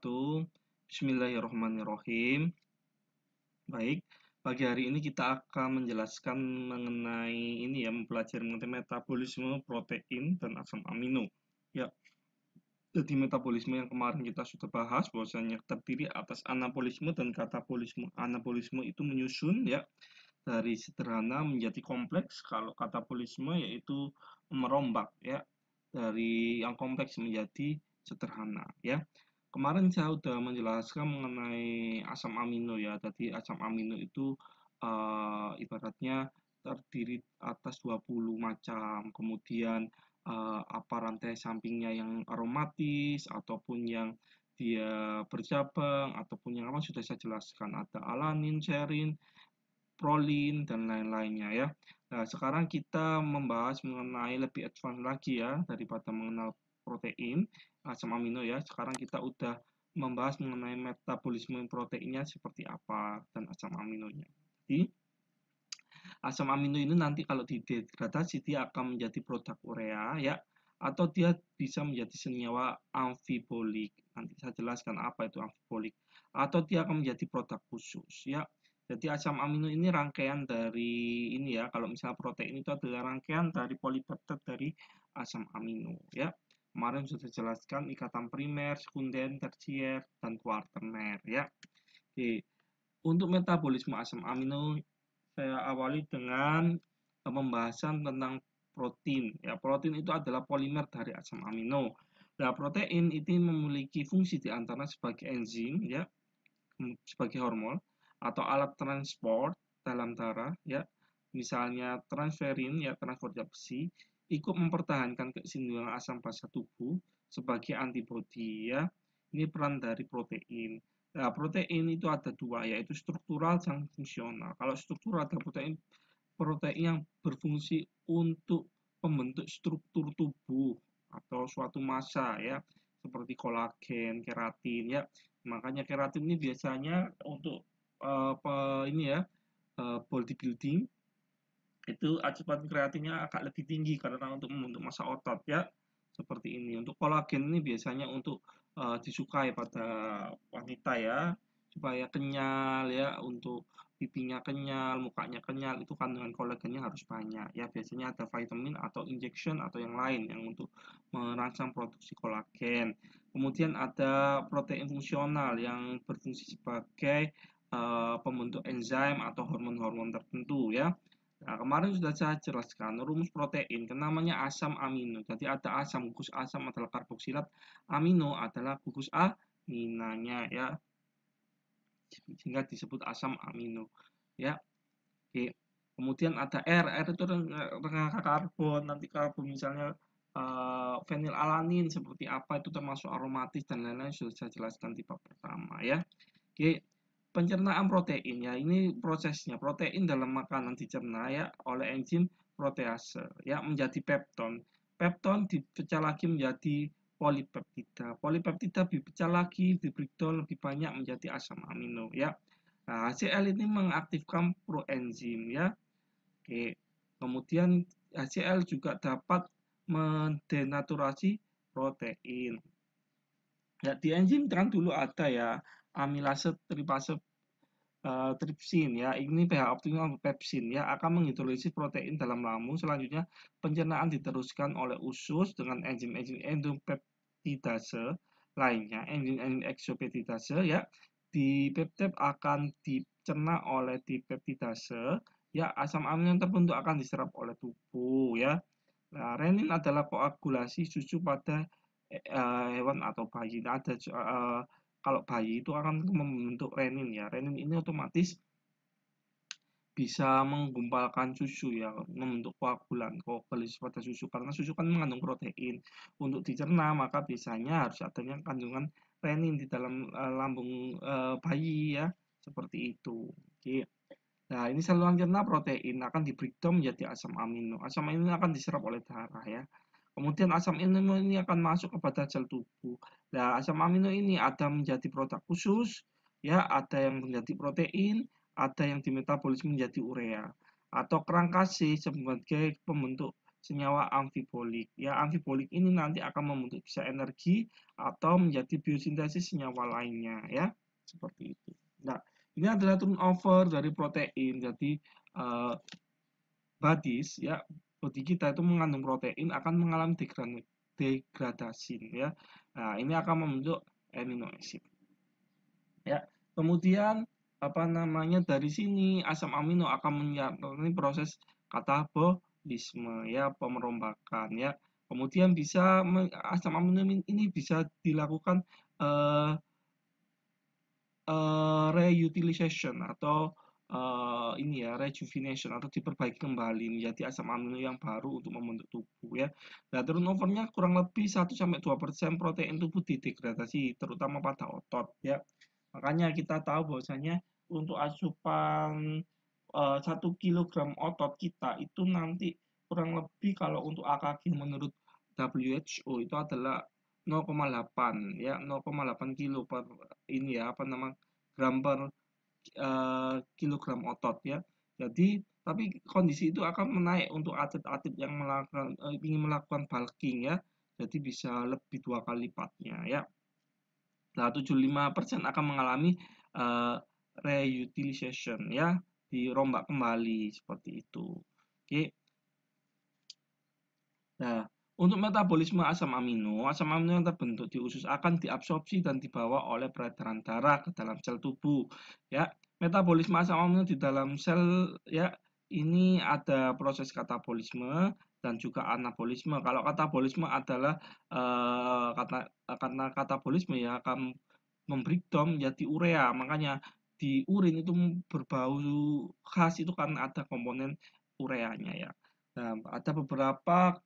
wabarakatuh. Bismillahirrahmanirrahim. Baik, pagi hari ini kita akan menjelaskan mengenai ini ya, mempelajari mengenai metabolisme protein dan asam amino. Ya. Jadi metabolisme yang kemarin kita sudah bahas bahwasanya terdiri atas anabolisme dan katabolisme. Anabolisme itu menyusun ya dari sederhana menjadi kompleks kalau katabolisme yaitu merombak ya dari yang kompleks menjadi sederhana ya. Kemarin saya sudah menjelaskan mengenai asam amino ya. Tadi asam amino itu uh, ibaratnya terdiri atas 20 macam. Kemudian uh, eh, apa rantai sampingnya yang aromatis ataupun yang dia bercabang ataupun yang apa sudah saya jelaskan ada alanin, serin, prolin dan lain-lainnya ya. Nah, sekarang kita membahas mengenai lebih advance lagi ya daripada mengenal protein, asam ah, amino ya. Sekarang kita udah membahas mengenai metabolisme proteinnya seperti apa dan asam aminonya. Jadi asam amino ini nanti kalau didegradasi dia akan menjadi produk urea ya atau dia bisa menjadi senyawa amfibolik. Nanti saya jelaskan apa itu amfibolik atau dia akan menjadi produk khusus ya jadi asam amino ini rangkaian dari ini ya, kalau misalnya protein itu adalah rangkaian dari polipeptid dari asam amino ya. Kemarin sudah jelaskan ikatan primer, sekunder, tersier, dan kuarterner ya. Oke. Untuk metabolisme asam amino saya awali dengan eh, pembahasan tentang protein ya. Protein itu adalah polimer dari asam amino. Nah, protein itu memiliki fungsi di antara sebagai enzim ya, sebagai hormon atau alat transport dalam darah ya misalnya transferin ya transport besi ikut mempertahankan keseimbangan asam basa tubuh sebagai antibodi ya ini peran dari protein nah protein itu ada dua yaitu struktural dan fungsional kalau struktural ada protein protein yang berfungsi untuk pembentuk struktur tubuh atau suatu massa ya seperti kolagen keratin ya makanya keratin ini biasanya untuk Eh, apa ini ya eh, bodybuilding itu acuan kreatinnya agak lebih tinggi karena untuk membentuk masa otot ya seperti ini untuk kolagen ini biasanya untuk uh, disukai pada wanita ya supaya kenyal ya untuk pipinya kenyal, mukanya kenyal, itu kandungan kolagennya harus banyak. Ya, biasanya ada vitamin atau injection atau yang lain yang untuk merangsang produksi kolagen. Kemudian ada protein fungsional yang berfungsi sebagai Eh, pembentuk enzim atau hormon-hormon tertentu ya. Nah, kemarin sudah saya jelaskan rumus protein, kan namanya asam amino. Jadi ada asam, gugus asam adalah karboksilat, amino adalah gugus aminanya ya. Sehingga disebut asam amino ya. Oke. Kemudian ada R, R itu rangka karbon, nanti karbon misalnya uh, fenilalanin seperti apa itu termasuk aromatis dan lain-lain sudah saya jelaskan di bab pertama ya. Oke pencernaan protein ya ini prosesnya protein dalam makanan dicerna ya oleh enzim protease ya menjadi pepton pepton dipecah lagi menjadi polipeptida polipeptida dipecah lagi diberitahu lebih banyak menjadi asam amino ya nah, HCl ini mengaktifkan proenzim ya oke kemudian HCl juga dapat mendenaturasi protein ya di enzim kan dulu ada ya amilase tripase uh, tripsin ya ini pH optimal pepsin ya akan menghidrolisis protein dalam lambung selanjutnya pencernaan diteruskan oleh usus dengan enzim-enzim endopeptidase lainnya enzim-enzim exopeptidase ya di peptide akan dicerna oleh dipeptidase ya asam amino yang terbentuk akan diserap oleh tubuh ya nah, renin adalah koagulasi susu pada eh, hewan atau bayi nah, ada eh, kalau bayi itu akan membentuk renin ya. Renin ini otomatis bisa menggumpalkan susu ya, membentuk koagulan, koagulis pada susu karena susu kan mengandung protein. Untuk dicerna maka biasanya harus adanya kandungan renin di dalam uh, lambung uh, bayi ya, seperti itu. Oke. Nah, ini saluran cerna protein akan di breakdown menjadi asam amino. Asam amino akan diserap oleh darah ya. Kemudian asam amino ini akan masuk kepada sel tubuh. Nah, asam amino ini ada menjadi produk khusus, ya, ada yang menjadi protein, ada yang dimetabolisme menjadi urea atau kerangka C sebagai pembentuk senyawa amfibolik. Ya, amfibolik ini nanti akan membentuk bisa energi atau menjadi biosintesis senyawa lainnya, ya, seperti itu. Nah, ini adalah turnover dari protein. Jadi, uh, eh, badis ya body kita itu mengandung protein akan mengalami degradasi ya. Nah, ini akan membentuk amino acid. Ya. Kemudian apa namanya dari sini asam amino akan menyebabkan proses katabolisme ya pemerombakan ya. Kemudian bisa asam amino ini bisa dilakukan uh, uh, reutilization atau uh, ini ya rejuvenation atau diperbaiki kembali menjadi asam amino yang baru untuk membentuk tubuh ya. Nah, turnovernya kurang lebih 1 sampai dua persen protein tubuh didegradasi terutama pada otot ya. Makanya kita tahu bahwasanya untuk asupan uh, kilogram otot kita itu nanti kurang lebih kalau untuk AKG menurut WHO itu adalah 0,8 ya 0,8 kilo per ini ya apa nama gram per Eh, kilogram otot ya. Jadi tapi kondisi itu akan menaik untuk atlet-atlet yang melakukan uh, ingin melakukan bulking ya. Jadi bisa lebih dua kali lipatnya ya. Nah, 75% akan mengalami uh, reutilization ya, dirombak kembali seperti itu. Oke. Nah, untuk metabolisme asam amino, asam amino yang terbentuk di usus akan diabsorpsi dan dibawa oleh peredaran darah ke dalam sel tubuh. Ya, metabolisme asam amino di dalam sel ya ini ada proses katabolisme dan juga anabolisme. Kalau katabolisme adalah uh, eh, kata, karena katabolisme ya akan membreakdown ya, di urea. Makanya di urin itu berbau khas itu kan ada komponen ureanya ya. Nah, ada beberapa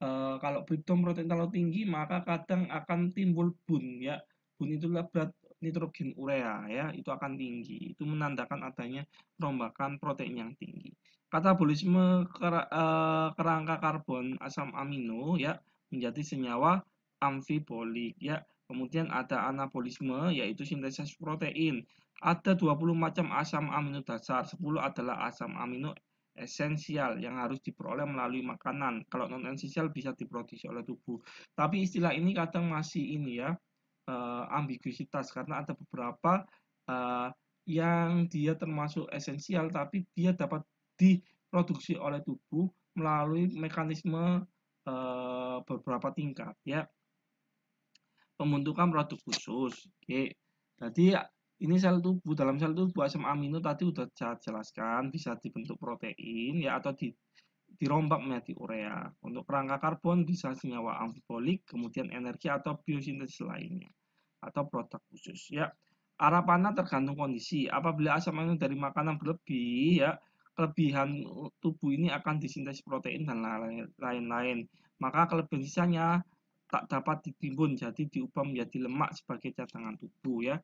e, kalau butuh protein terlalu tinggi maka kadang akan timbul bun ya bun itu berat nitrogen urea ya itu akan tinggi itu menandakan adanya perombakan protein yang tinggi katabolisme ker eh, kerangka karbon asam amino ya menjadi senyawa amfibolik ya kemudian ada anabolisme yaitu sintesis protein ada 20 macam asam amino dasar 10 adalah asam amino esensial yang harus diperoleh melalui makanan. Kalau non esensial bisa diproduksi oleh tubuh. Tapi istilah ini kadang masih ini ya uh, ambiguitas karena ada beberapa uh, yang dia termasuk esensial tapi dia dapat diproduksi oleh tubuh melalui mekanisme uh, beberapa tingkat ya pembentukan produk khusus. Oke. Jadi ini sel tubuh dalam sel tubuh asam amino tadi udah saya jelaskan bisa dibentuk protein ya atau di dirombak menjadi urea. Untuk kerangka karbon bisa senyawa amfibolik, kemudian energi atau biosintesis lainnya atau produk khusus ya. arah panah tergantung kondisi. Apabila asam amino dari makanan berlebih ya, kelebihan tubuh ini akan disintesis protein dan lain-lain. Maka kelebihan sisanya tak dapat ditimbun jadi diubah menjadi lemak sebagai cadangan tubuh ya.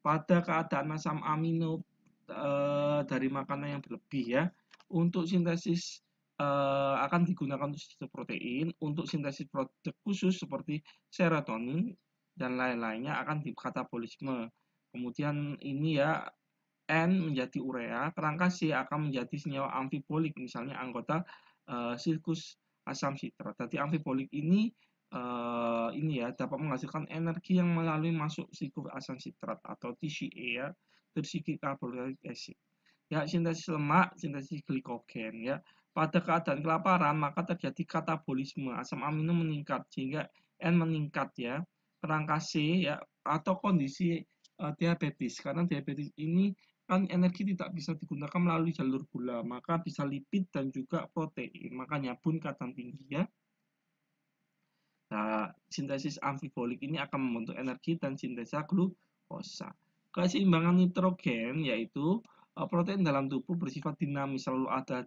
Pada keadaan asam amino e, dari makanan yang berlebih ya, untuk sintesis e, akan digunakan untuk sintesis protein, untuk sintesis produk khusus seperti serotonin dan lain-lainnya akan katabolisme Kemudian ini ya N menjadi urea, kerangka C akan menjadi senyawa amfibolik, misalnya anggota e, sirkus asam sitrat. Jadi amfibolik ini uh, ini ya dapat menghasilkan energi yang melalui masuk siklus asam sitrat atau TCA ya tersikik karbohidrat acid ya sintesis lemak sintesis glikogen ya pada keadaan kelaparan maka terjadi katabolisme asam amino meningkat sehingga N meningkat ya kerangka C ya atau kondisi uh, diabetes karena diabetes ini kan energi tidak bisa digunakan melalui jalur gula maka bisa lipid dan juga protein makanya pun katan tinggi ya Nah, sintesis amfibolik ini akan membentuk energi dan sintesa glukosa. Keseimbangan nitrogen yaitu eh, protein dalam tubuh bersifat dinamis, selalu ada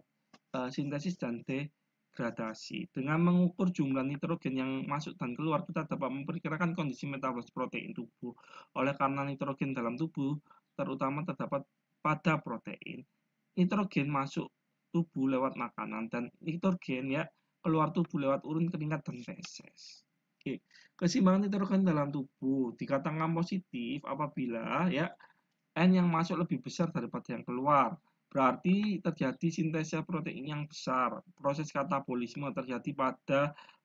eh, sintesis dan degradasi. Dengan mengukur jumlah nitrogen yang masuk dan keluar, kita dapat memperkirakan kondisi metabolis protein tubuh. Oleh karena nitrogen dalam tubuh terutama terdapat pada protein, nitrogen masuk tubuh lewat makanan dan nitrogen ya keluar tubuh lewat urin keringat, dan feses. Oke. Keseimbangan nitrogen dalam tubuh dikatakan positif apabila ya N yang masuk lebih besar daripada yang keluar. Berarti terjadi sintesis protein yang besar. Proses katabolisme terjadi pada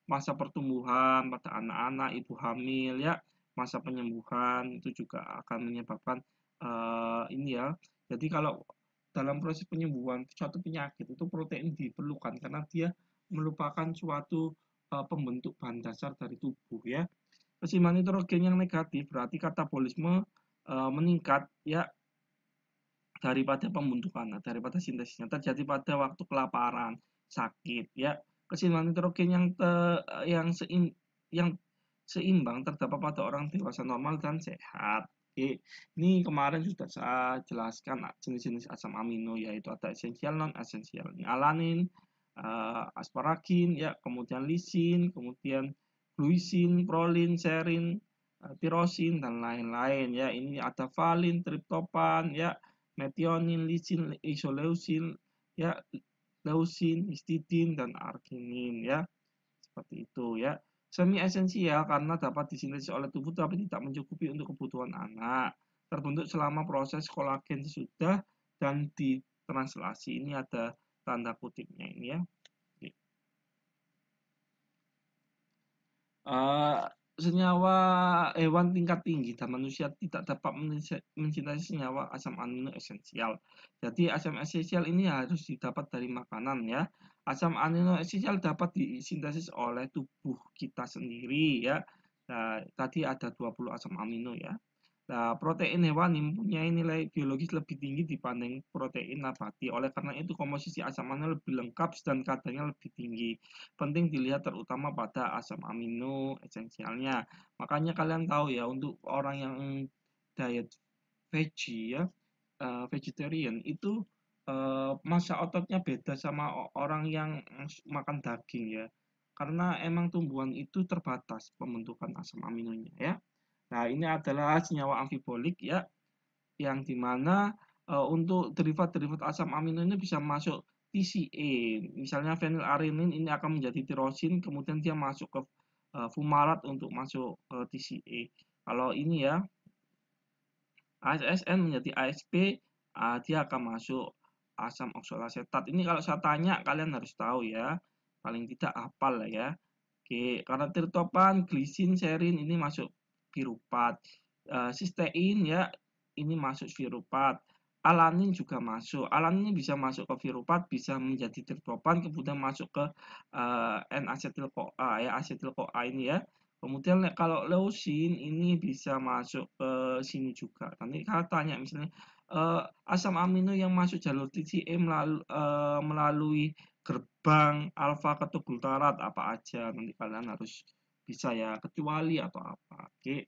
masa pertumbuhan, pada anak-anak, ibu hamil ya, masa penyembuhan itu juga akan menyebabkan uh, ini ya. Jadi kalau dalam proses penyembuhan suatu penyakit itu protein diperlukan karena dia merupakan suatu uh, pembentuk bahan dasar dari tubuh ya. Kesimpan nitrogen yang negatif berarti katabolisme uh, meningkat ya daripada pembentukan, nah, daripada sintesisnya terjadi pada waktu kelaparan, sakit ya. Kesimpan nitrogen yang te, eh, yang seim yang seimbang terdapat pada orang dewasa normal dan sehat. Oke, ini kemarin sudah saya jelaskan nah, jenis-jenis asam amino yaitu ada esensial, non esensial, alanin, uh, asparagin, ya, kemudian lisin, kemudian gluisin, prolin, serin, uh, tirosin dan lain-lain ya. Ini ada valin, triptopan, ya, metionin, lisin, isoleusin, ya, leusin, histidin dan arginin ya. Seperti itu ya. Semi esensial karena dapat disintesis oleh tubuh tapi tidak mencukupi untuk kebutuhan anak. Terbentuk selama proses kolagen sudah dan ditranslasi. Ini ada tanda kutipnya ini ya. Uh, senyawa hewan tingkat tinggi dan manusia tidak dapat mencintai senyawa asam amino esensial. Jadi asam esensial ini harus didapat dari makanan ya. Asam amino esensial dapat disintesis oleh tubuh kita sendiri ya. Nah, tadi ada 20 asam amino ya. Nah, protein hewani mempunyai nilai biologis lebih tinggi dibanding protein nabati. Oleh karena itu, komposisi asam amino lebih lengkap dan kadarnya lebih tinggi. Penting dilihat terutama pada asam amino esensialnya. Makanya kalian tahu ya, untuk orang yang diet veggie ya, eh, vegetarian itu uh, masa ototnya beda sama orang yang makan daging ya. Karena emang tumbuhan itu terbatas pembentukan asam aminonya ya. Nah, ini adalah senyawa amfibolik ya, yang dimana e, eh, untuk derivat-derivat asam amino ini bisa masuk TCA. Misalnya fenilarenin ini akan menjadi tirosin, kemudian dia masuk ke e, eh, fumarat untuk masuk ke eh, TCA. Kalau ini ya, ASN menjadi ASP, e, ah, dia akan masuk asam oksalasetat. Ini kalau saya tanya, kalian harus tahu ya. Paling tidak hafal lah ya. Oke, karena tirtopan, glisin, serin ini masuk virupat. Uh, sistein ya ini masuk virupat. Alanin juga masuk. Alanin bisa masuk ke virupat, bisa menjadi triptopan, kemudian masuk ke uh, eh, N-acetyl CoA eh, ya, acetyl CoA ini ya. Kemudian kalau leusin ini bisa masuk ke sini juga. Nanti kalau tanya misalnya uh, asam amino yang masuk jalur TCA melalui, uh, melalui gerbang alfa ketoglutarat apa aja nanti kalian harus bisa ya kecuali atau apa oke okay.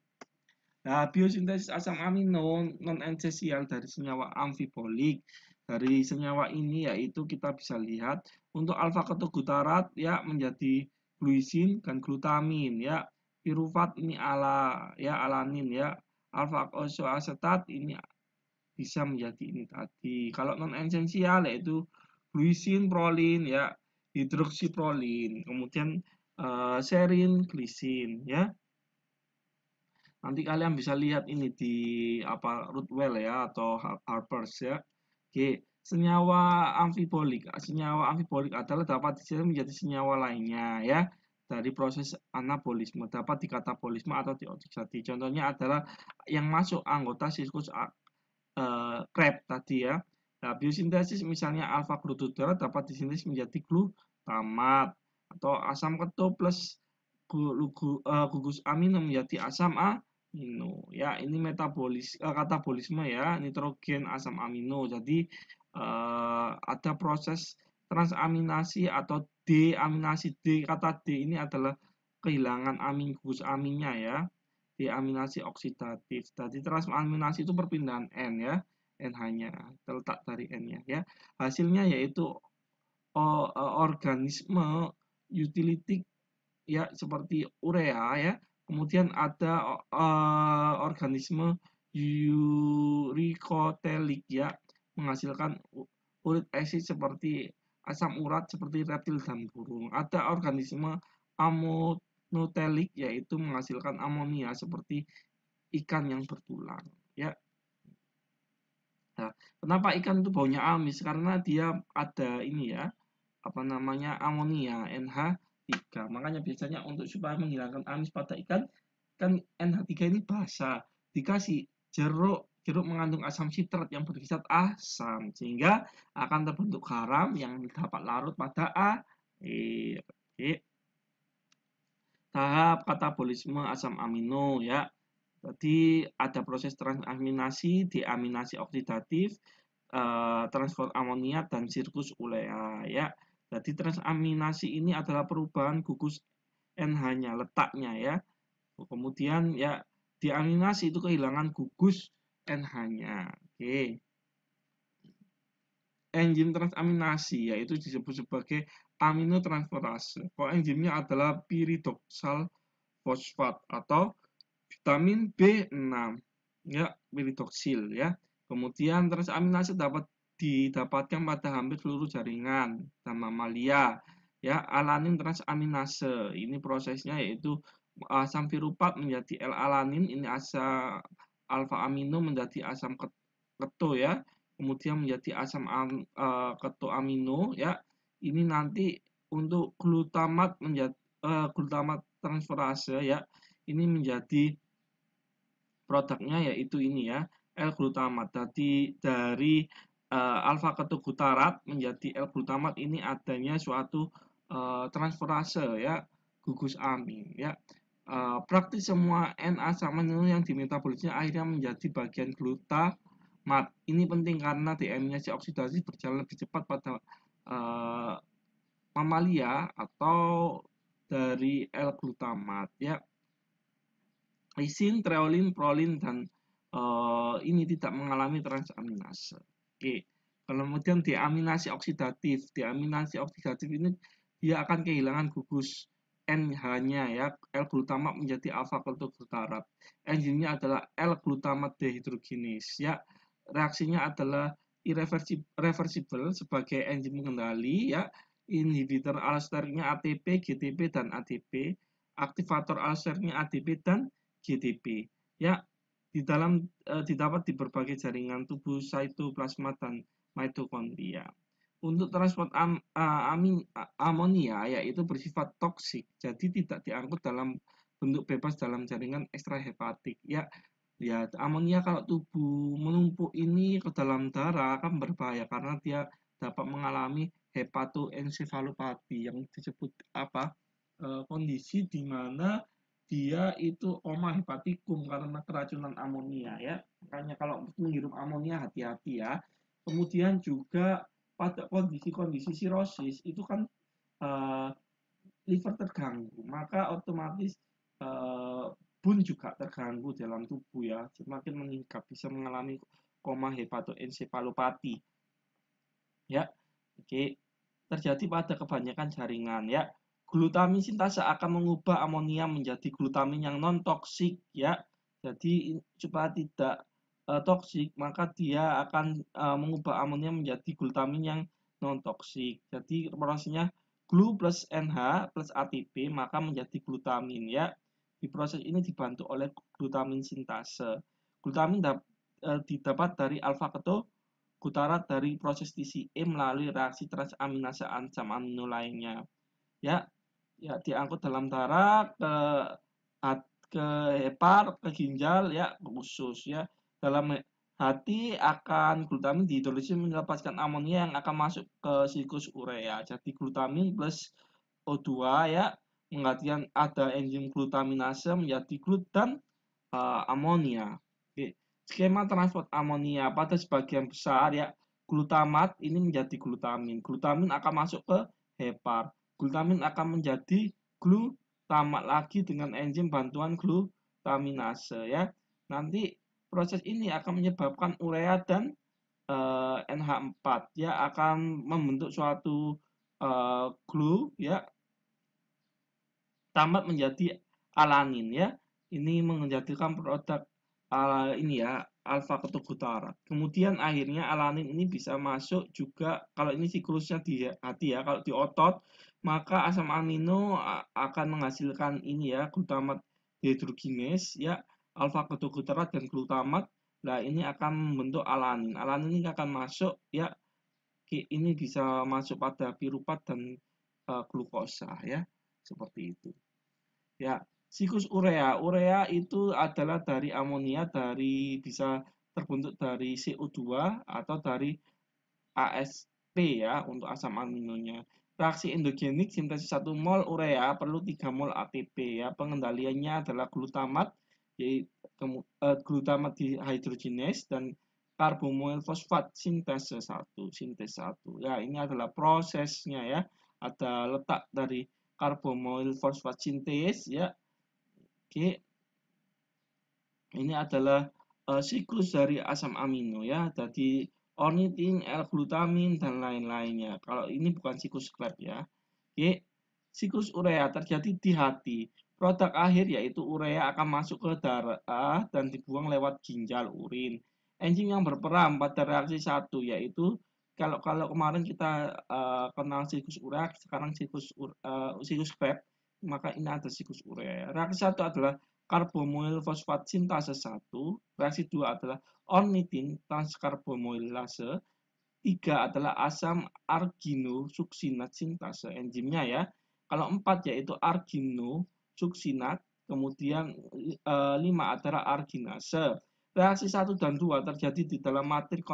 nah biosintesis asam amino non esensial dari senyawa amfibolik dari senyawa ini yaitu kita bisa lihat untuk alfa ketoglutarat ya menjadi gluisin dan glutamin ya piruvat ini ala ya alanin ya alfa oxoacetat ini bisa menjadi ini tadi kalau non esensial yaitu gluisin prolin ya hidroksiprolin kemudian uh, eh, serin, glisin ya. Nanti kalian bisa lihat ini di apa Rootwell ya atau Harper's ya. Oke, senyawa amfibolik. Senyawa amfibolik adalah dapat dicerai menjadi senyawa lainnya ya dari proses anabolisme dapat dikatabolisme atau dioksidasi. Contohnya adalah yang masuk anggota siklus uh, eh, Krebs tadi ya. Nah, biosintesis misalnya alfa glutudera dapat disintesis menjadi glutamat atau asam keto plus eh, gugus amino menjadi ya asam amino ya ini metabolis eh, katabolisme ya nitrogen asam amino jadi uh, ada proses transaminasi atau deaminasi D kata D ini adalah kehilangan amin gugus aminnya ya deaminasi oksidatif jadi transaminasi itu perpindahan N ya n hanya terletak dari N-nya ya hasilnya yaitu organisme utility ya seperti urea ya. Kemudian ada uh, organisme uricotelik ya menghasilkan urid acid seperti asam urat seperti reptil dan burung. Ada organisme amonotelik yaitu menghasilkan amonia seperti ikan yang bertulang ya. Nah, kenapa ikan itu baunya amis? Karena dia ada ini ya, apa namanya amonia NH3. Makanya biasanya untuk supaya menghilangkan amis pada ikan kan NH3 ini basa Dikasih jeruk, jeruk mengandung asam sitrat yang berkisat asam sehingga akan terbentuk garam yang dapat larut pada air. Oke. Tahap katabolisme asam amino ya. Tadi ada proses transaminasi, diaminasi oksidatif, eh, transport amonia dan sirkus ulea ya. Jadi transaminasi ini adalah perubahan gugus NH-nya, letaknya ya. Kemudian ya diaminasi itu kehilangan gugus NH-nya. Oke. Enzim transaminasi yaitu disebut sebagai aminotransferase. Kok enzimnya adalah piridoksal fosfat atau vitamin B6 ya piridoksil ya. Kemudian transaminasi dapat didapatkan pada hampir seluruh jaringan dan mamalia. Ya, alanin transaminase. Ini prosesnya yaitu asam eh, virupat menjadi L-alanin, ini asam alfa amino menjadi asam keto ya. Kemudian menjadi asam am, eh, keto amino ya. Ini nanti untuk glutamat menjadi eh, glutamat transferase ya. Ini menjadi produknya yaitu ini ya, L-glutamat. Jadi dari uh, eh, alfa ketoglutarat menjadi L glutamat ini adanya suatu uh, transferase ya gugus amin ya uh, praktis semua N-Asam amino yang dimetabolisnya akhirnya menjadi bagian glutamat ini penting karena DNA nya si oksidasi berjalan lebih cepat pada uh, mamalia atau dari L-glutamat ya isin, treolin, prolin dan uh, ini tidak mengalami transaminase. Kalau Kemudian diaminasi oksidatif. diaminasi oksidatif ini dia akan kehilangan gugus NH-nya ya. L-glutamat menjadi alfa glutarat. Enzimnya adalah L-glutamat dehidrogenase. ya. Reaksinya adalah irreversible sebagai enzim pengendali ya. Inhibitor alosteriknya ATP, GTP dan ATP, Aktivator alosteriknya ATP dan GTP. Ya, di dalam e, eh, didapat di berbagai jaringan tubuh sitoplasma dan mitokondria. Untuk transport am, a, eh, amin, a, eh, amonia yaitu bersifat toksik, jadi tidak diangkut dalam bentuk bebas dalam jaringan ekstrahepatik. Ya, ya amonia kalau tubuh menumpuk ini ke dalam darah akan berbahaya karena dia dapat mengalami hepatoensefalopati yang disebut apa e, kondisi di mana dia itu oma hepatikum karena keracunan amonia ya. Makanya kalau menghirup amonia hati-hati ya. Kemudian juga pada kondisi-kondisi sirosis itu kan uh, liver terganggu, maka otomatis uh, bun juga terganggu dalam tubuh ya. Semakin meningkat bisa mengalami koma pati Ya. Oke. Terjadi pada kebanyakan jaringan ya glutamin sintasa akan mengubah amonia menjadi glutamin yang non toksik ya. Jadi supaya tidak uh, eh, toksik maka dia akan uh, mengubah amonia menjadi glutamin yang non toksik. Jadi prosesnya glu plus NH plus ATP maka menjadi glutamin ya. Di proses ini dibantu oleh glutamin sintase. Glutamin dap, uh, didapat dari alfa keto gutarat dari proses TCE melalui reaksi transaminase ancam amino lainnya. Ya, ya diangkut dalam darah ke ke hepar, ke ginjal, ya ke usus ya. Dalam hati akan glutamin dihidrolisis mendapatkan amonia yang akan masuk ke siklus urea. Jadi glutamin plus O2 ya menggantikan ada enzim glutaminase menjadi glut dan uh, amonia. Oke. Skema transport amonia pada sebagian besar ya glutamat ini menjadi glutamin. Glutamin akan masuk ke hepar. Glutamin akan menjadi glutamat lagi dengan enzim bantuan glutaminase ya. Nanti proses ini akan menyebabkan urea dan e, eh, NH4 ya akan membentuk suatu e, glu ya tamat menjadi alanin ya. Ini menjadikan produk ala eh, ini ya alfa ketogutarat. Kemudian akhirnya alanin ini bisa masuk juga kalau ini siklusnya di hati ya, kalau di otot maka asam amino akan menghasilkan ini ya glutamat dehidrogenase ya alfa ketoglutarat dan glutamat nah ini akan membentuk alanin alanin ini akan masuk ya ini bisa masuk pada piruvat dan e, glukosa ya seperti itu ya siklus urea urea itu adalah dari amonia dari bisa terbentuk dari CO2 atau dari ASP ya untuk asam aminonya Reaksi endogenik sintesis 1 mol urea perlu 3 mol ATP ya. Pengendaliannya adalah glutamat yaitu eh, glutamat dihidrogenase dan karbomoil fosfat sintesis 1, sintesis 1. Ya, ini adalah prosesnya ya. Ada letak dari karbomoil fosfat sintesis ya. Oke. Ini adalah uh, siklus dari asam amino ya. Jadi ornitin, L-glutamin, dan lain-lainnya. Kalau ini bukan siklus Krebs ya. Oke, siklus urea terjadi di hati. Produk akhir yaitu urea akan masuk ke darah dan dibuang lewat ginjal urin. Enzim yang berperan pada reaksi satu yaitu kalau kalau kemarin kita uh, kenal siklus urea, sekarang siklus uh, siklus Krebs, maka ini ada siklus urea. Reaksi satu adalah karbamoil fosfat sintase satu. reaksi 2 adalah ornitin transkarbomoilase tiga adalah asam arginosuksinat sintase enzimnya ya. Kalau empat yaitu arginosuksinat, kemudian e, lima adalah arginase. Reaksi satu dan dua terjadi di dalam matrik,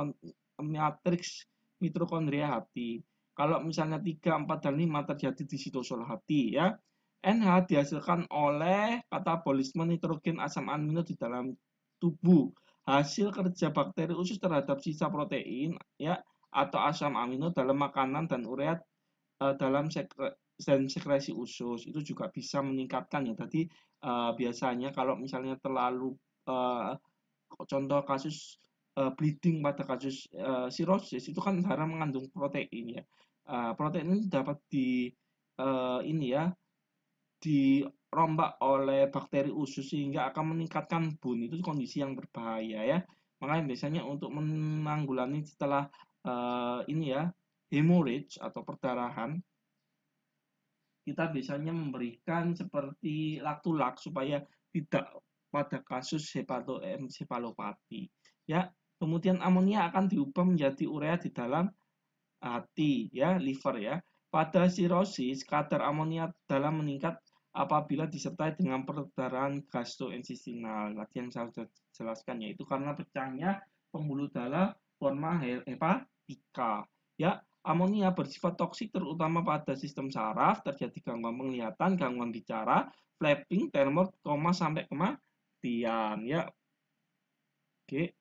matriks mitokondria hati. Kalau misalnya tiga empat dan lima terjadi di sitosol hati ya. NH dihasilkan oleh katabolisme nitrogen asam amino di dalam tubuh hasil kerja bakteri usus terhadap sisa protein ya atau asam amino dalam makanan dan ureat uh, dalam sekre dan sekresi usus itu juga bisa meningkatkan ya tadi uh, eh, biasanya kalau misalnya terlalu uh, contoh kasus bleeding pada kasus uh, sirosis itu kan darah mengandung protein ya uh, protein ini dapat di uh, ini ya di rombak oleh bakteri usus sehingga akan meningkatkan bun itu kondisi yang berbahaya ya makanya biasanya untuk menanggulangi setelah uh, ini ya hemorrhage atau perdarahan kita biasanya memberikan seperti laktulak supaya tidak pada kasus hepatoencephalopati ya kemudian amonia akan diubah menjadi urea di dalam hati ya liver ya pada sirosis kadar amonia dalam meningkat apabila disertai dengan peredaran gastrointestinal. latihan yang saya sudah jelaskan yaitu karena pecahnya pembuluh darah forma hepatika. Ya, amonia bersifat toksik terutama pada sistem saraf, terjadi gangguan penglihatan, gangguan bicara, flapping, tremor, koma sampai kematian. Ya. Oke.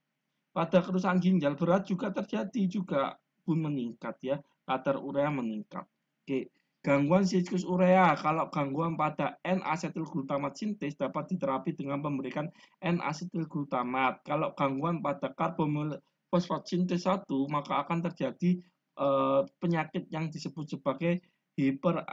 Pada kerusakan ginjal berat juga terjadi juga pun meningkat ya, kadar urea meningkat. Oke. Gangguan situs urea kalau gangguan pada N-acetilglutamat sintes dapat diterapi dengan memberikan N-acetilglutamat. Kalau gangguan pada karbomil fosfat sintes 1 maka akan terjadi uh, penyakit yang disebut sebagai hiper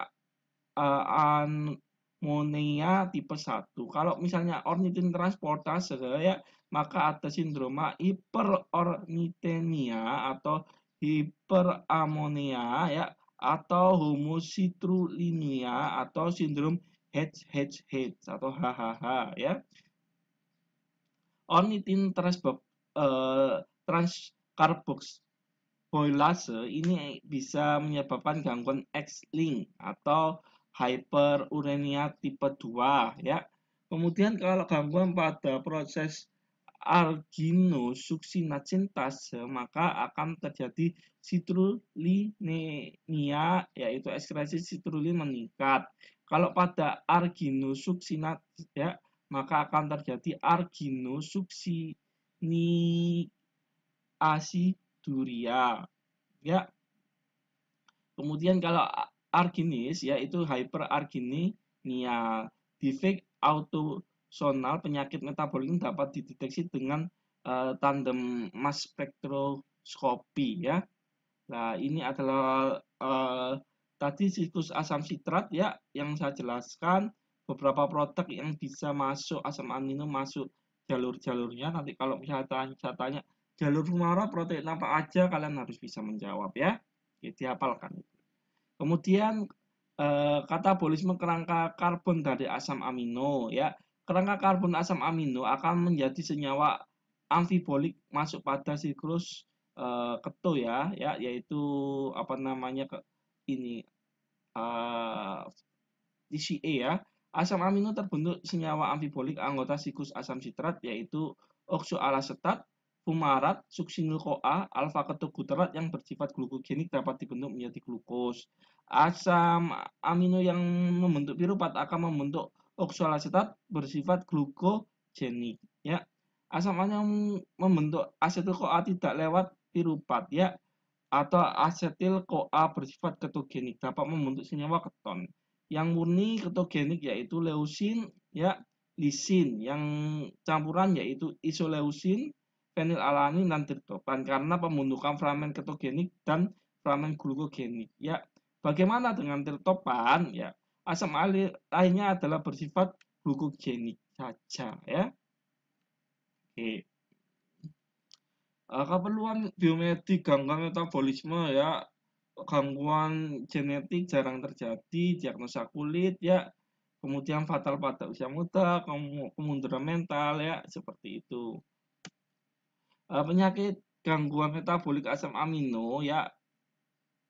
tipe 1. Kalau misalnya ornitin transportase ya, maka ada sindroma hiperornitemia atau hiperamonia ya atau homocitrulinia atau sindrom HHH atau HHH ya. Ornitin transbox eh, ini bisa menyebabkan gangguan X-link atau hyperuremia tipe 2 ya. Kemudian kalau gangguan pada proses alginosuccinatase, maka akan terjadi citrullinemia, yaitu ekskresi citrulin meningkat. Kalau pada arginosuccinat, ya, maka akan terjadi arginosuccinasiduria. Ya. Kemudian kalau arginis, yaitu hyperarginemia defect auto zonal penyakit metabolik dapat dideteksi dengan uh, tandem mass spektroskopi ya. Nah, ini adalah uh, tadi siklus asam sitrat ya yang saya jelaskan beberapa produk yang bisa masuk asam amino masuk jalur-jalurnya. Nanti kalau misalnya tanya, saya tanya jalur humara protein apa aja kalian harus bisa menjawab ya. Jadi hafalkan itu. Kemudian eh, katabolisme kerangka karbon dari asam amino ya Kerangka karbon asam amino akan menjadi senyawa amfibolik masuk pada siklus uh, keto ya, ya yaitu apa namanya ke, ini uh, eh, TCA ya. Asam amino terbentuk senyawa amfibolik anggota siklus asam sitrat yaitu oksoalasetat, fumarat, succinyl CoA, alfa ketoglutarat yang bersifat glukogenik dapat dibentuk menjadi glukos. Asam amino yang membentuk pirupat akan membentuk oksalasetat bersifat glukogenik ya. Asam yang membentuk asetil CoA tidak lewat piruvat ya atau asetil CoA bersifat ketogenik dapat membentuk senyawa keton. Yang murni ketogenik yaitu leusin ya, lisin. Yang campuran yaitu isoleusin, fenilalanin dan triptofan karena pembentukan framen ketogenik dan framen glukogenik ya. Bagaimana dengan triptofan ya? Asam lainnya adalah bersifat glukogenik saja ya. Oke. Eh, keperluan biometrik gangguan metabolisme ya gangguan genetik jarang terjadi, diagnosa kulit ya, kemudian fatal pada usia muda, kemunduran mental ya, seperti itu. Eh, penyakit gangguan metabolik asam amino ya,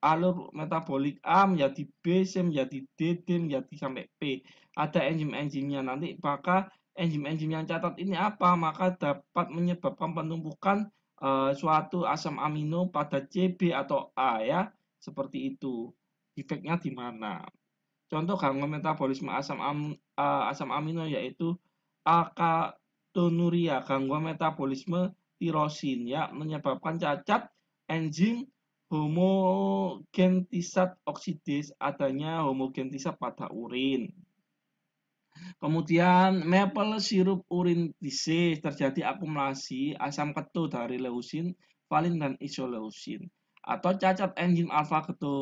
alur metabolik A menjadi B, C menjadi D, D menjadi sampai P. Ada enzim-enzimnya nanti, maka enzim-enzim yang catat ini apa? Maka dapat menyebabkan penumpukan e, suatu asam amino pada CB atau A ya, seperti itu. Efeknya di mana? Contoh gangguan metabolisme asam am, uh, asam amino yaitu akatonuria, gangguan metabolisme tirosin ya, menyebabkan cacat enzim homogentisat oksidis adanya homogentisat pada urin. Kemudian maple sirup urin disease terjadi akumulasi asam keto dari leusin, valin dan isoleusin atau cacat enzim alfa keto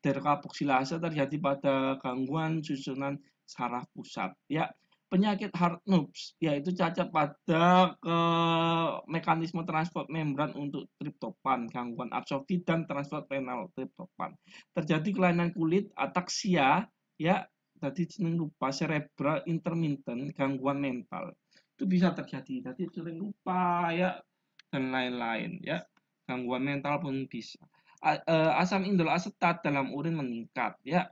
derkarboksilase terjadi pada gangguan susunan saraf pusat ya penyakit hard noobs, yaitu cacat pada ke mekanisme transport membran untuk triptofan, gangguan absorpsi dan transport renal triptofan. Terjadi kelainan kulit, ataksia, ya, tadi sering lupa, cerebral intermittent, gangguan mental. Itu bisa terjadi, Jadi sering lupa, ya, dan lain-lain, ya. Gangguan mental pun bisa. E, asam indol asetat dalam urin meningkat, ya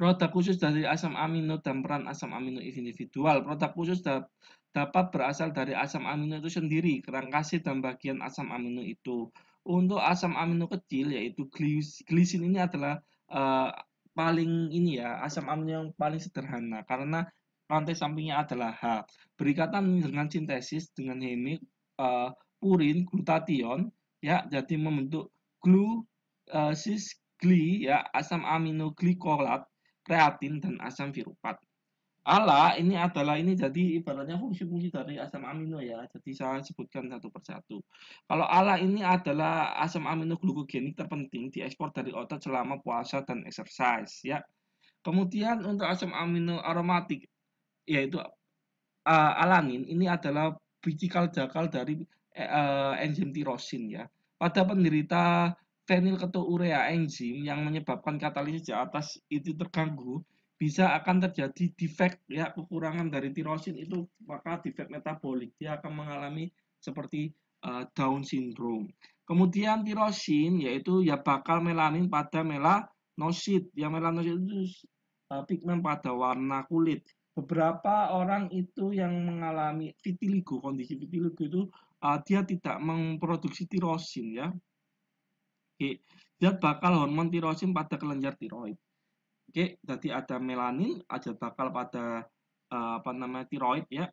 Produk khusus dari asam amino dan peran asam amino individual. Produk khusus da dapat berasal dari asam amino itu sendiri, kerangka sih dan bagian asam amino itu. Untuk asam amino kecil, yaitu glisin ini adalah uh, paling ini ya, asam amino yang paling sederhana, karena rantai sampingnya adalah H. Berikatan dengan sintesis dengan hemi uh, eh, purin glutathione ya, jadi membentuk glu uh, gli, ya, asam amino glikolat kreatin, dan asam virupat. Ala ini adalah ini jadi ibaratnya fungsi-fungsi dari asam amino ya. Jadi saya sebutkan satu persatu. Kalau ala ini adalah asam amino glukogenik terpenting diekspor dari otot selama puasa dan exercise ya. Kemudian untuk asam amino aromatik yaitu uh, e, alanin ini adalah biji kaljakal dari uh, enzim tirosin ya. Pada penderita ketua urea enzim yang menyebabkan katalisis di atas itu terganggu, bisa akan terjadi defect ya kekurangan dari tirosin itu maka defect metabolik dia akan mengalami seperti uh, Down syndrome. Kemudian tirosin yaitu ya bakal melanin pada melanosit. Ya melanosit itu uh, pigmen pada warna kulit. Beberapa orang itu yang mengalami vitiligo, kondisi vitiligo itu uh, dia tidak memproduksi tirosin ya. Oke, zat bakal hormon tirosin pada kelenjar tiroid. Oke, jadi ada melanin, ada bakal pada uh, apa namanya tiroid ya.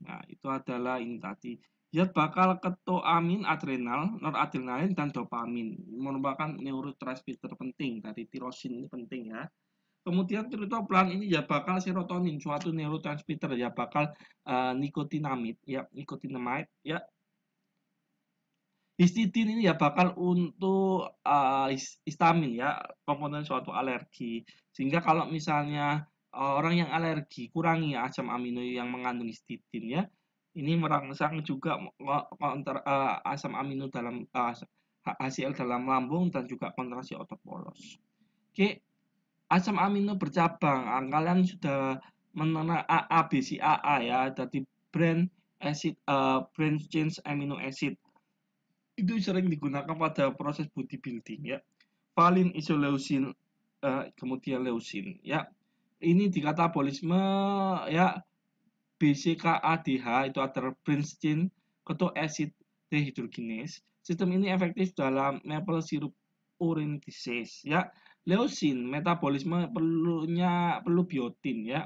Nah, itu adalah ini tadi. Zat bakal ketoamin adrenal, noradrenalin dan dopamin. Ini merupakan neurotransmitter penting dari tirosin ini penting ya. Kemudian tritoplan ini ya bakal serotonin, suatu neurotransmitter ya bakal uh, nikotinamid, ya nikotinamide, ya Histidin ini ya bakal untuk uh, ah, istamin ya, komponen suatu alergi. Sehingga kalau misalnya uh, orang yang alergi kurangi asam amino yang mengandung histidin ya, ini merangsang juga kontra, uh, asam amino dalam uh, HCl dalam lambung dan juga kontraksi otot polos. Oke, asam amino bercabang. Kalian sudah mengenal AA, BCAA ya, jadi brand acid, uh, brand change amino acid itu sering digunakan pada proses bodybuilding ya. paling isoleusin, uh, eh, kemudian leusin ya. Ini di katabolisme ya BCKADH itu adalah brinstein keto acid dehidrogenase. Sistem ini efektif dalam maple syrup urine disease ya. Leusin metabolisme perlunya perlu biotin ya.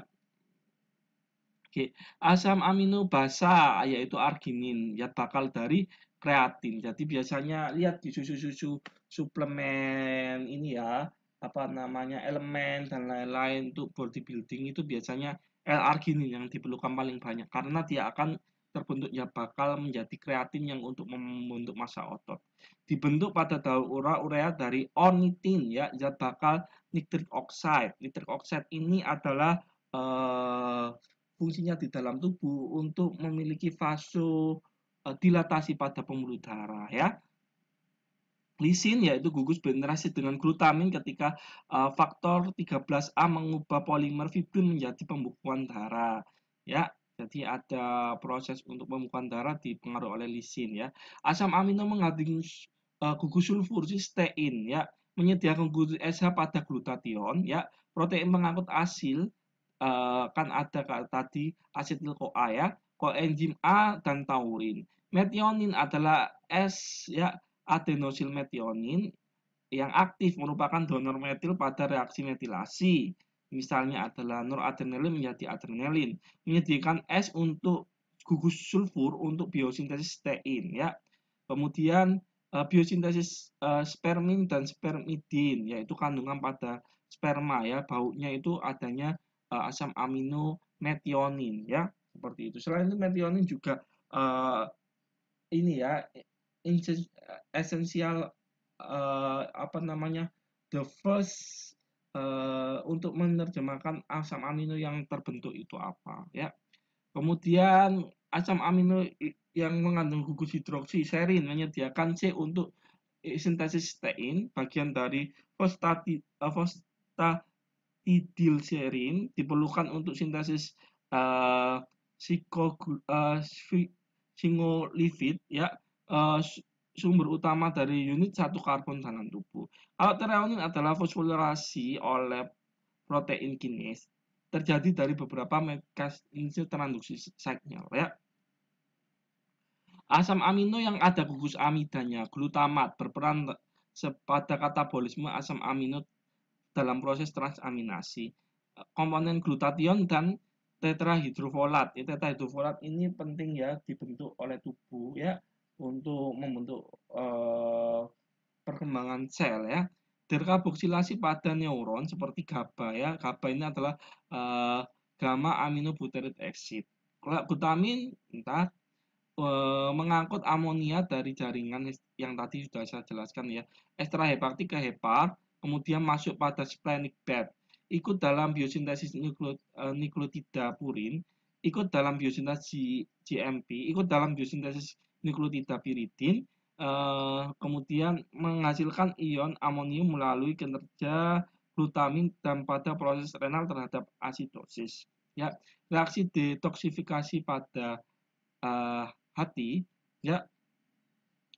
Oke, asam amino basa yaitu arginin ya bakal dari kreatin. Jadi biasanya lihat di susu-susu suplemen ini ya, apa namanya elemen dan lain-lain untuk bodybuilding itu biasanya L-arginin yang diperlukan paling banyak karena dia akan terbentuknya bakal menjadi kreatin yang untuk membentuk massa otot. Dibentuk pada daur ura urea dari ornitin ya, zat bakal nitric oxide. Nitric oxide ini adalah uh, fungsinya di dalam tubuh untuk memiliki vaso Eh, dilatasi pada pembuluh darah ya. Lisin yaitu gugus berinteraksi dengan glutamin ketika uh, faktor 13A mengubah polimer fibrin menjadi pembukuan darah ya. Jadi ada proses untuk pembukuan darah dipengaruhi oleh lisin ya. Asam amino mengandung uh, gugus sulfur sistein ya, menyediakan gugus SH pada glutation ya. Protein mengangkut asil uh, kan ada tadi asetil CoA ya koenzim A dan taurin. Metionin adalah S ya adenosil metionin yang aktif merupakan donor metil pada reaksi metilasi. Misalnya adalah noradrenalin menjadi adrenalin, menyediakan S untuk gugus sulfur untuk biosintesis tein ya. Kemudian eh, biosintesis uh, spermin dan spermidin yaitu kandungan pada sperma ya, baunya itu adanya uh, asam amino metionin ya seperti itu. Selain itu metionin juga uh, ini ya esensial uh, eh, apa namanya the first uh, untuk menerjemahkan asam amino yang terbentuk itu apa ya. Kemudian asam amino yang mengandung gugus hidroksi serin menyediakan C untuk sintesis tein bagian dari fosfatidil serin diperlukan untuk sintesis uh, uh, eh, singolivit ya eh, sumber utama dari unit satu karbon dalam tubuh. Kalau treonin adalah fosforilasi oleh protein kinesis terjadi dari beberapa mekanisme transduksi signal ya. Asam amino yang ada gugus amidanya, glutamat, berperan pada katabolisme asam amino dalam proses transaminasi. Eh, komponen glutation dan tetrahidrofolat. Ya, tetrahidrofolat ini penting ya dibentuk oleh tubuh ya untuk membentuk eh, perkembangan sel ya. Derkarboksilasi pada neuron seperti GABA ya. GABA ini adalah eh, gamma aminobutyric acid. Glutamin entah eh, mengangkut amonia dari jaringan yang tadi sudah saya jelaskan ya. ekstra hepatik ke hepar kemudian masuk pada splenic bed ikut dalam biosintesis eh, nukleotida purin, ikut dalam biosintesis GMP, ikut dalam biosintesis nukleotida piridin, eh, kemudian menghasilkan ion amonium melalui kinerja glutamin dan pada proses renal terhadap asidosis. Ya, reaksi detoksifikasi pada uh, hati ya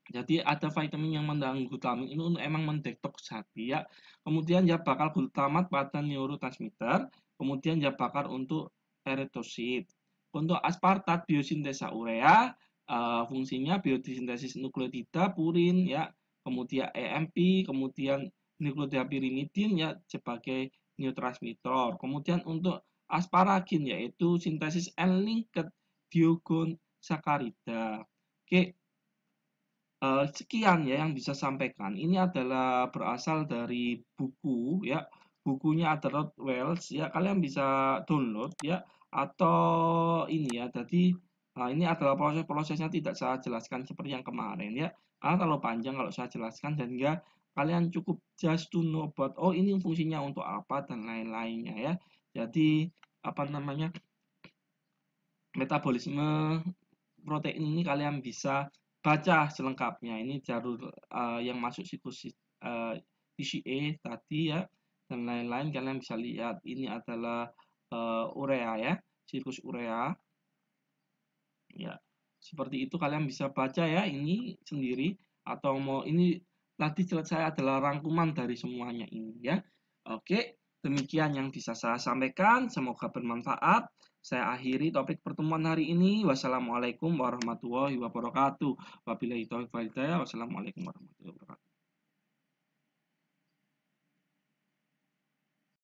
jadi ada vitamin yang mengandung glutamin ini untuk emang mendetoks hati ya. Kemudian ya bakal glutamat pada neurotransmitter, kemudian ya bakal untuk eritrosit Untuk aspartat biosintesa urea, uh, fungsinya biosintesis nukleotida purin ya, kemudian EMP, kemudian nukleotidapirimidin ya sebagai neurotransmitter. Kemudian untuk asparagin yaitu sintesis N-linked sakarida. Oke, Eh, sekian ya yang bisa sampaikan. Ini adalah berasal dari buku ya. Bukunya adalah Wells ya. Kalian bisa download ya atau ini ya. Jadi nah ini adalah proses-prosesnya tidak saya jelaskan seperti yang kemarin ya. Karena kalau panjang kalau saya jelaskan dan enggak kalian cukup just to know about oh ini fungsinya untuk apa dan lain-lainnya ya. Jadi apa namanya? metabolisme protein ini kalian bisa baca selengkapnya ini jalur uh, yang masuk situs uh, eh, TCA e tadi ya dan lain-lain kalian bisa lihat ini adalah uh, urea ya situs urea ya seperti itu kalian bisa baca ya ini sendiri atau mau ini tadi selesai saya adalah rangkuman dari semuanya ini ya oke demikian yang bisa saya sampaikan semoga bermanfaat saya akhiri topik pertemuan hari ini. Wassalamualaikum warahmatullahi wabarakatuh. Wabillahi taufiq walhidayah. Wassalamualaikum warahmatullahi wabarakatuh.